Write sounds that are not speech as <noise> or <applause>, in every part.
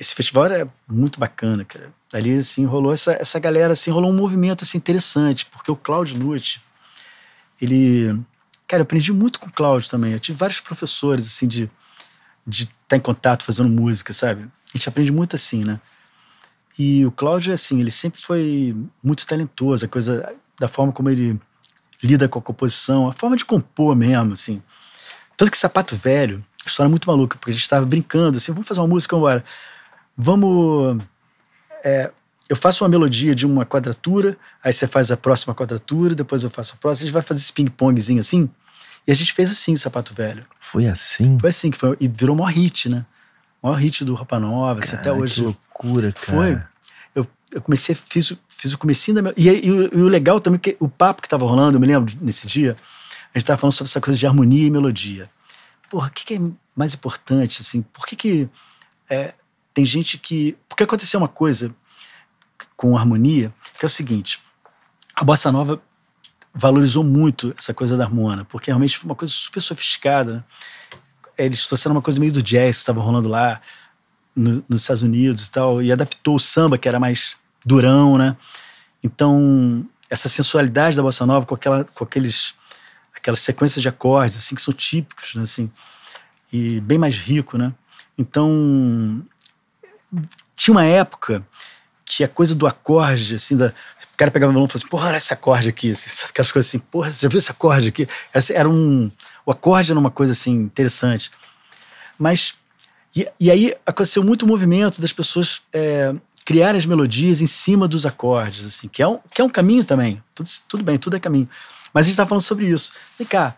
esse festival era muito bacana, cara. Ali, assim, rolou essa, essa galera, assim, rolou um movimento, assim, interessante, porque o Cláudio Nutt, ele... Cara, eu aprendi muito com o Cláudio também. Eu tive vários professores, assim, de de estar tá em contato fazendo música, sabe? A gente aprende muito assim, né? E o Cláudio, assim, ele sempre foi muito talentoso, a coisa da forma como ele lida com a composição, a forma de compor mesmo, assim. Tanto que Sapato Velho, a história é muito maluca, porque a gente estava brincando, assim, vamos fazer uma música, vamos embora vamos. É, eu faço uma melodia de uma quadratura, aí você faz a próxima quadratura, depois eu faço a próxima, a gente vai fazer esse ping-pongzinho assim. E a gente fez assim, Sapato Velho. Foi assim? Foi assim que foi. E virou maior hit, né? O maior hit do Roupa Nova, cara, assim, até hoje. Que loucura, cara. Foi. Eu, eu comecei, fiz, fiz o comecinho da minha. E, e, e, o legal também, é que o papo que tava rolando, eu me lembro nesse dia, a gente tava falando sobre essa coisa de harmonia e melodia. Porra, o que, que, é mais importante, assim? Por que que. É, tem gente que. Porque aconteceu uma coisa com a harmonia, que é o seguinte: a bossa nova valorizou muito essa coisa da harmona, porque realmente foi uma coisa super sofisticada. Né? É, eles trouxeram uma coisa meio do jazz que estava rolando lá no, nos Estados Unidos e tal, e adaptou o samba, que era mais durão, né? Então, essa sensualidade da bossa nova com, aquela, com aqueles, aquelas sequências de acordes, assim, que são típicos, né? Assim, e bem mais rico, né? Então, tinha uma época que a coisa do acorde, assim, da, o cara pegava o violão e falava assim, porra, olha esse acorde aqui, assim, <laughs> aquelas coisas assim, porra, você já viu esse acorde aqui? Era, assim, era um, o acorde era uma coisa, assim, interessante. Mas, e, e aí aconteceu muito movimento das pessoas é, criarem as melodias em cima dos acordes, assim, que é um, que é um caminho também, tudo, tudo bem, tudo é caminho. Mas a gente tá falando sobre isso. Vem cá,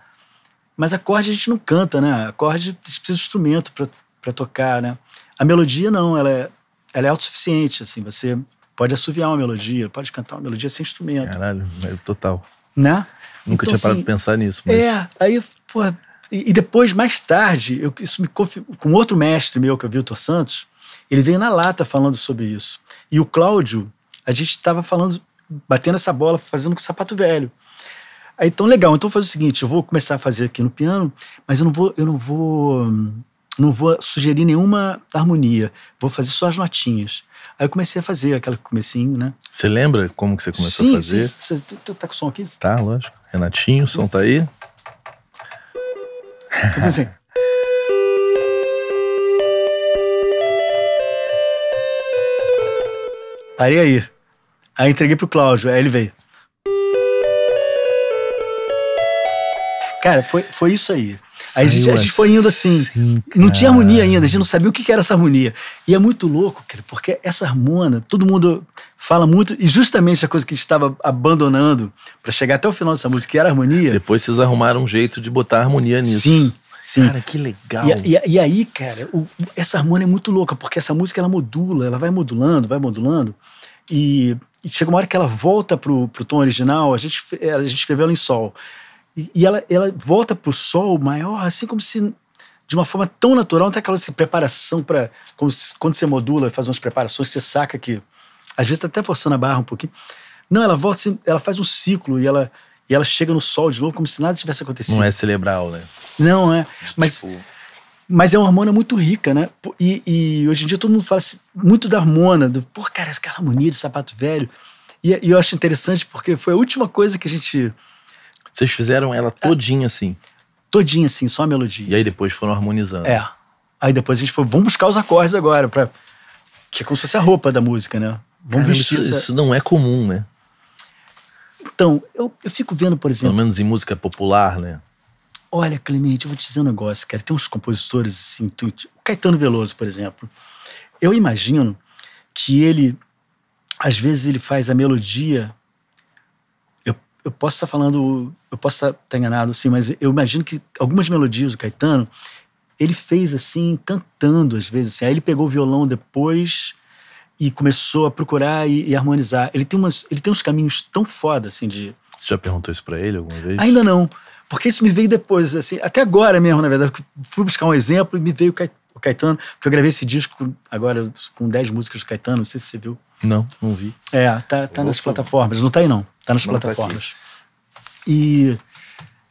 mas acorde a gente não canta, né? Acorde, a gente precisa de instrumento para tocar, né? A melodia não, ela é, ela é autossuficiente, assim, você pode assoviar uma melodia, pode cantar uma melodia sem instrumento. Caralho, é total. Né? Nunca então, tinha parado assim, de pensar nisso. Mas... É, aí, pô, e, depois, mais tarde, eu, isso me com outro mestre meu, que é o Vitor Santos, ele veio na lata falando sobre isso. E o Cláudio, a gente estava falando, batendo essa bola, fazendo com sapato velho. Aí, então, legal, então vou fazer o seguinte, eu vou começar a fazer aqui no piano, mas eu não vou, eu não vou hum, não vou sugerir nenhuma harmonia, vou fazer só as notinhas. Aí eu comecei a fazer aquele comecinho, né? Você lembra como que você começou sim, a fazer? Sim, você, tá, tá, tá com o som aqui? Tá, lógico. Renatinho, o som tá aí. Como assim? Parei aí. Aí entreguei pro Cláudio, aí ele veio. Cara, foi, foi isso aí. Aí a gente, a gente, foi indo assim. Sim, não tinha harmonia ainda, a gente não sabia o que era essa harmonia. E é muito louco, cara, porque essa harmona, todo mundo fala muito, e justamente a coisa que a gente estava abandonando para chegar até o final dessa música, que era a harmonia. Depois vocês arrumaram um jeito de botar harmonia nisso. Sim. Sim. Cara, que legal. E, e, e aí, cara, o, essa harmonia é muito louca, porque essa música ela modula, ela vai modulando, vai modulando. E, e chega uma hora que ela volta pro, pro tom original, a gente, é, a gente escreveu ela em sol. E, ela, ela volta para o sol maior, assim como se de uma forma tão natural, até aquela assim, preparação para. Quando você modula, faz umas preparações, você saca que. Às vezes está até forçando a barra um pouquinho. Não, ela volta, assim, ela faz um ciclo e ela, e ela chega no sol de novo, como se nada tivesse acontecido. Não é cerebral, né? Não, é. Tipo, mas, tipo... mas é uma hormona muito rica, né? E, e hoje em dia todo mundo fala assim, muito da hormona, do, pô, cara, essa é harmonia de sapato velho. E, e eu acho interessante porque foi a última coisa que a gente vocês fizeram ela é. todinha assim? Todinha assim, só a melodia. E aí depois foram harmonizando. É. Aí depois a gente foi, vamos buscar os acordes agora, pra... que é como se fosse a roupa da música, né? Vamos Caramba, vestir isso, essa... isso não é comum, né? Então, eu, eu fico vendo, por exemplo. Pelo menos em música popular, né? Olha, Clemente, eu vou te dizer um negócio, cara. Tem uns compositores assim. Tu... O Caetano Veloso, por exemplo. Eu imagino que ele. Às vezes ele faz a melodia eu posso estar falando, eu posso estar enganado, assim, mas eu imagino que algumas melodias do Caetano ele fez assim, cantando às vezes. Assim. Aí ele pegou o violão depois e começou a procurar e, e, harmonizar. Ele tem, umas, ele tem uns caminhos tão foda, assim, de. Você já perguntou isso para ele alguma vez? Ainda não, porque isso me veio depois, assim, até agora mesmo, na verdade. Fui buscar um exemplo e me veio o Caetano, porque eu gravei esse disco agora com 10 músicas do Caetano, não sei se você viu. Não, não vi. É, tá, tá nas plataformas. Não tá aí, não. Tá nas não tá plataformas. Tá e,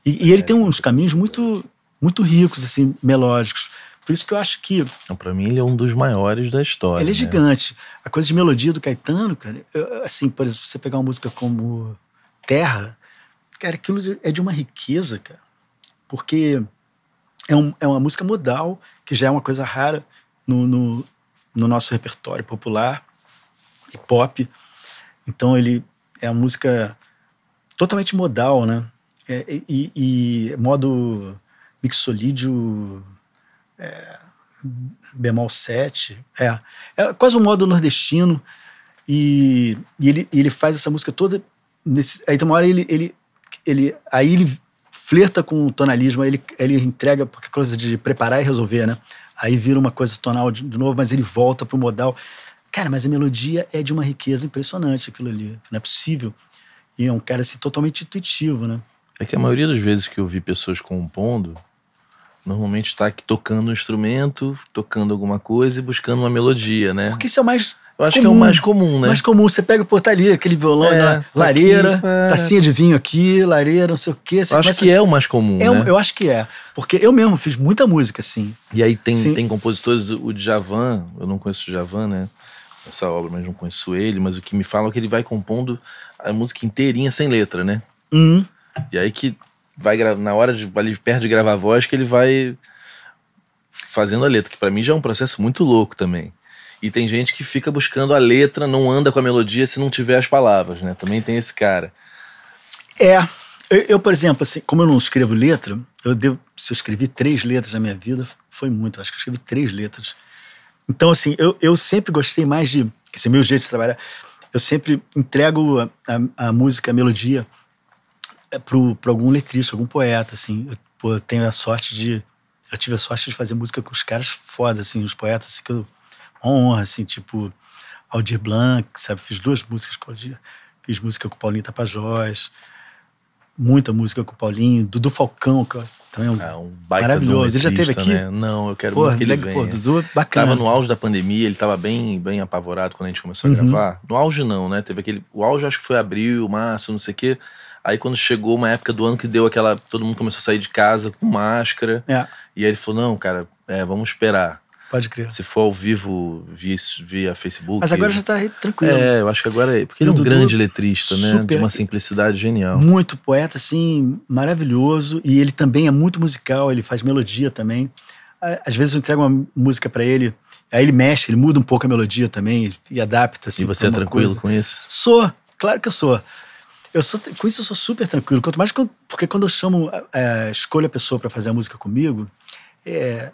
e, e, ele tem uns caminhos muito, muito ricos, assim, melódicos. Por isso que eu acho que. Para mim, ele é um dos maiores da história. Ele é né? gigante. A coisa de melodia do Caetano, cara, eu, assim, por exemplo, você pegar uma música como Terra, cara, aquilo é de uma riqueza, cara. Porque é, um, é uma música modal, que já é uma coisa rara no, no, no nosso repertório popular e pop. Então ele é a música totalmente modal, né? É, e, e, modo mixolídio é, bemol 7. É, é quase um modo nordestino. E, e ele, ele faz essa música toda. Nesse, aí tem uma hora ele, ele, ele, aí ele flerta com o tonalismo, aí ele, ele entrega porque é coisa de preparar e resolver, né? Aí vira uma coisa tonal de, de novo, mas ele volta pro modal. Cara, mas a melodia é de uma riqueza impressionante aquilo ali. Não é possível. E é um cara assim, totalmente intuitivo, né? É que a maioria das vezes que eu vi pessoas compondo, normalmente está aqui tocando um instrumento, tocando alguma coisa e buscando uma melodia, né? Porque isso é o mais. Eu acho comum. que é o mais comum, né? Mais comum. Você pega o portaria, aquele violão é, né? tá lareira, aqui, tacinha de vinho aqui, lareira, não sei o quê. Você eu acho que a... é o mais comum, é, né? Eu acho que é. Porque eu mesmo fiz muita música, assim. E aí tem, tem compositores, o Djavan, eu não conheço o Djavan, né? essa obra, mas não conheço ele, mas o que me fala é que ele vai compondo a música inteirinha sem letra, né? Uhum. E aí que vai na hora de ali perto de gravar a voz que ele vai fazendo a letra, que para mim já é um processo muito louco também. E tem gente que fica buscando a letra, não anda com a melodia se não tiver as palavras, né? Também tem esse cara. É. Eu, eu por exemplo, assim, como eu não escrevo letra, eu devo, se eu escrevi três letras na minha vida, foi muito. Acho que eu escrevi três letras. Então, assim, eu, eu sempre gostei mais de. Esse é meu jeito de trabalhar. Eu sempre entrego a, a, a música, a melodia, eh, para algum letrista, algum poeta, assim. Eu, pô, eu, tenho a sorte de. Eu tive a sorte de fazer música com os caras fodas assim, os poetas, assim, que eu. Uma honra, assim, tipo. Aldir Blanc, sabe? Fiz duas músicas com Aldir. Fiz música com Paulinho Tapajós, muita música com o Paulinho, Dudu Falcão, que eu então é um, ah, um maravilhoso. Ele já teve aqui? Né? Não, eu quero ver muito que ele Pô, Dudu, é bacana. Tava no auge da pandemia, ele tava bem, bem apavorado quando a gente começou a uhum. gravar. No auge não, né? Teve aquele... O auge acho que foi abril, março, não sei o quê. Aí quando chegou uma época do ano que deu aquela... Todo mundo começou a sair de casa com máscara. É. E aí ele falou, não, cara, é, vamos esperar. Pode crer. Se for ao vivo via, via Facebook. Mas agora já tá tranquilo. É, eu acho que agora é. Porque ele é um Dudu, grande letrista, né? Super, de uma simplicidade genial. Muito poeta, assim, maravilhoso. E ele também é muito musical, ele faz melodia também. Às vezes eu entrego uma música para ele, aí ele mexe, ele muda um pouco a melodia também e adapta. Assim, e você é tranquilo coisa. com isso? Sou, claro que eu sou. Eu sou, com isso eu sou super tranquilo. Quanto mais porque quando eu chamo, é, escolho a pessoa para fazer a música comigo, é,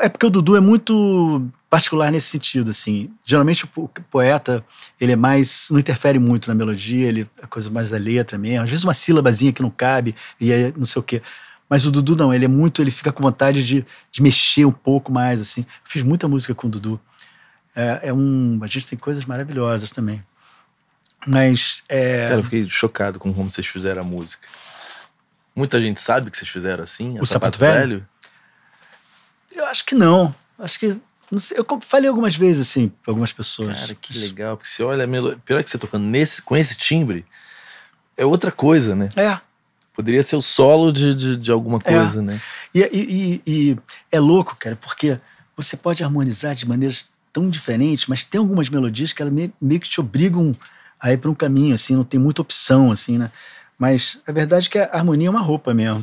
é porque o Dudu é muito particular nesse sentido, assim. Geralmente o poeta, ele é mais, não interfere muito na melodia, ele é coisa mais da letra mesmo. Às vezes uma sílabazinha que não cabe e não sei o quê. Mas o Dudu não, ele é muito, ele fica com vontade de, de mexer um pouco mais, assim. Eu fiz muita música com o Dudu. É, é um, a gente tem coisas maravilhosas também. Mas é... Cara, eu fiquei chocado com como vocês fizeram a música. Muita gente sabe que vocês fizeram assim. O sapato, sapato velho? velho? Eu acho que não. Acho que. Não sei, eu falei algumas vezes, assim, pra algumas pessoas. Cara, que Isso. legal. Porque você olha a melodia. Pior que você tá tocando nesse, com esse timbre, é outra coisa, né? É. Poderia ser o solo de, de, de alguma é. coisa, é. né? E, e, e, e, é louco, cara, porque você pode harmonizar de maneiras tão diferentes, mas tem algumas melodias que elas meio, meio que te obrigam a ir para um caminho, assim, não tem muita opção, assim, né? Mas a verdade é que a harmonia é uma roupa mesmo.